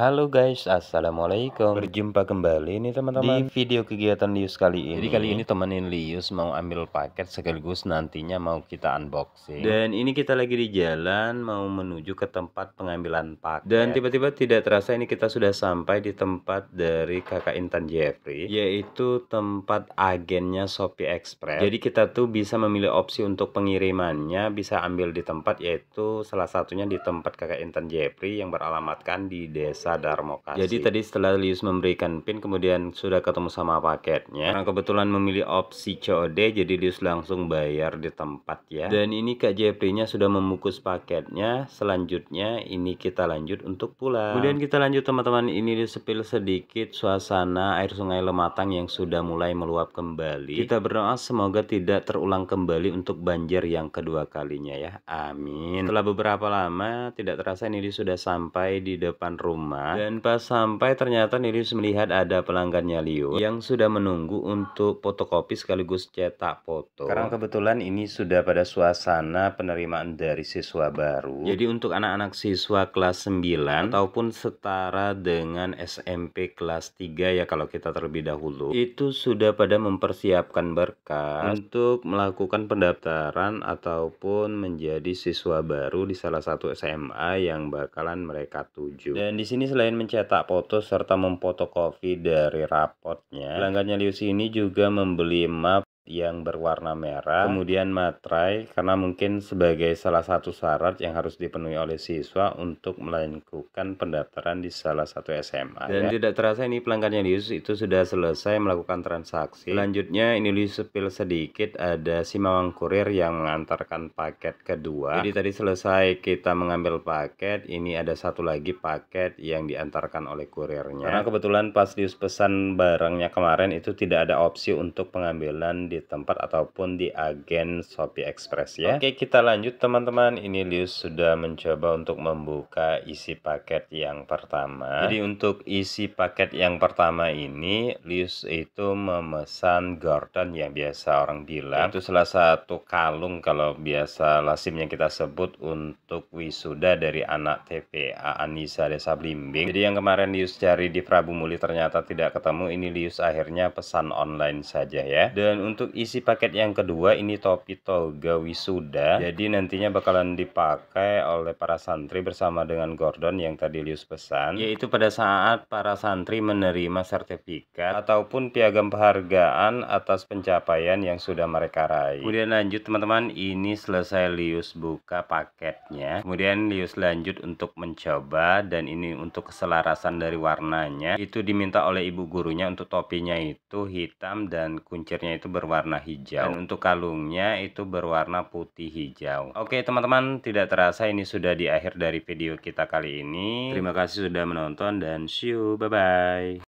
Halo guys, assalamualaikum. Berjumpa kembali nih teman-teman di video kegiatan Lius kali ini. Jadi kali ini temenin Lius mau ambil paket sekaligus nantinya mau kita unboxing. Dan ini kita lagi di jalan mau menuju ke tempat pengambilan paket. Dan tiba-tiba tidak terasa ini kita sudah sampai di tempat dari kakak Intan Jeffrey, yaitu tempat agennya Shopee Express. Jadi kita tuh bisa memilih opsi untuk pengirimannya bisa ambil di tempat yaitu salah satunya di tempat kakak Intan Jeffrey yang beralamatkan di desa sadar mau kasih. Jadi tadi setelah Lius memberikan PIN kemudian sudah ketemu sama paketnya. Karena kebetulan memilih opsi COD jadi Lius langsung bayar di tempat ya. Dan ini Kak Jeffrey-nya sudah memukus paketnya. Selanjutnya ini kita lanjut untuk pulang. Kemudian kita lanjut teman-teman ini di disepil sedikit suasana air sungai Lematang yang sudah mulai meluap kembali. Kita berdoa semoga tidak terulang kembali untuk banjir yang kedua kalinya ya. Amin. Setelah beberapa lama tidak terasa ini sudah sampai di depan rumah rumah dan pas sampai ternyata Nilius melihat ada pelanggannya Leo yang sudah menunggu untuk fotokopi sekaligus cetak foto. Karena kebetulan ini sudah pada suasana penerimaan dari siswa baru. Jadi untuk anak-anak siswa kelas 9 ataupun setara dengan SMP kelas 3 ya kalau kita terlebih dahulu itu sudah pada mempersiapkan berkas untuk melakukan pendaftaran ataupun menjadi siswa baru di salah satu SMA yang bakalan mereka tuju. Dan di sini ini selain mencetak foto serta memfotokopi dari rapotnya, pelanggannya Liusi ini juga membeli map yang berwarna merah, kemudian materai karena mungkin sebagai salah satu syarat yang harus dipenuhi oleh siswa untuk melakukan pendaftaran di salah satu SMA. Dan ya. tidak terasa ini pelanggannya yang Lius itu sudah selesai melakukan transaksi. Selanjutnya ini Lius sepil sedikit ada si Mawang Kurir yang mengantarkan paket kedua. Jadi tadi selesai kita mengambil paket, ini ada satu lagi paket yang diantarkan oleh kurirnya. Karena kebetulan pas Lius pesan barangnya kemarin itu tidak ada opsi untuk pengambilan di tempat ataupun di agen Shopee Express ya. Oke, kita lanjut teman-teman. Ini Lius sudah mencoba untuk membuka isi paket yang pertama. Jadi untuk isi paket yang pertama ini, Lius itu memesan gordon yang biasa orang bilang itu salah satu kalung kalau biasa lasimnya kita sebut untuk wisuda dari anak TPA Anissa Desa Blimbing. Jadi yang kemarin Lius cari di Prabu Muli ternyata tidak ketemu, ini Lius akhirnya pesan online saja ya. Dan untuk untuk isi paket yang kedua ini topi toga wisuda jadi nantinya bakalan dipakai oleh para santri bersama dengan Gordon yang tadi Lius pesan yaitu pada saat para santri menerima sertifikat ataupun piagam penghargaan atas pencapaian yang sudah mereka raih kemudian lanjut teman-teman ini selesai Lius buka paketnya kemudian Lius lanjut untuk mencoba dan ini untuk keselarasan dari warnanya itu diminta oleh ibu gurunya untuk topinya itu hitam dan kuncirnya itu berwarna warna hijau dan untuk kalungnya itu berwarna putih hijau oke teman-teman tidak terasa ini sudah di akhir dari video kita kali ini terima kasih sudah menonton dan see you bye bye